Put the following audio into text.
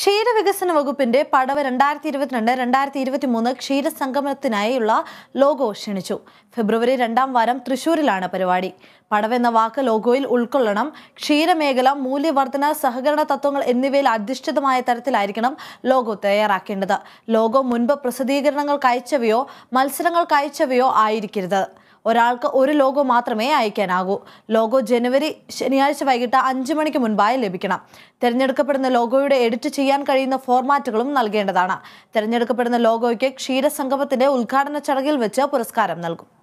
ക്ഷീരവികസന വകുപ്പിന്റെ പടവ് രണ്ടായിരത്തി ഇരുപത്തിരണ്ട് രണ്ടായിരത്തി ഇരുപത്തി മൂന്ന് ക്ഷീരസംഗമത്തിനായുള്ള ലോഗോ ക്ഷണിച്ചു ഫെബ്രുവരി രണ്ടാം വാരം തൃശൂരിലാണ് പരിപാടി പടവ് എന്ന വാക്ക് ലോഗോയിൽ ഉൾക്കൊള്ളണം ക്ഷീരമേഖല മൂല്യവർധന സഹകരണ തത്വങ്ങൾ എന്നിവയിൽ അധിഷ്ഠിതമായ തരത്തിലായിരിക്കണം ലോഗോ തയ്യാറാക്കേണ്ടത് ലോഗോ മുൻപ് പ്രസിദ്ധീകരണങ്ങൾ കയച്ചവയോ മത്സരങ്ങൾ കയച്ചവയോ ആയിരിക്കരുത് ഒരാൾക്ക് ഒരു ലോഗോ മാത്രമേ അയക്കാനാകൂ ലോഗോ ജനുവരി ശനിയാഴ്ച വൈകിട്ട് അഞ്ച് മണിക്ക് മുൻപായി ലഭിക്കണം തിരഞ്ഞെടുക്കപ്പെടുന്ന ലോഗോയുടെ എഡിറ്റ് ചെയ്യാൻ കഴിയുന്ന ഫോർമാറ്റുകളും നൽകേണ്ടതാണ് തിരഞ്ഞെടുക്കപ്പെടുന്ന ലോഗോയ്ക്ക് ക്ഷീരസംഗമത്തിന്റെ ഉദ്ഘാടന ചടങ്ങിൽ വെച്ച് പുരസ്കാരം നൽകും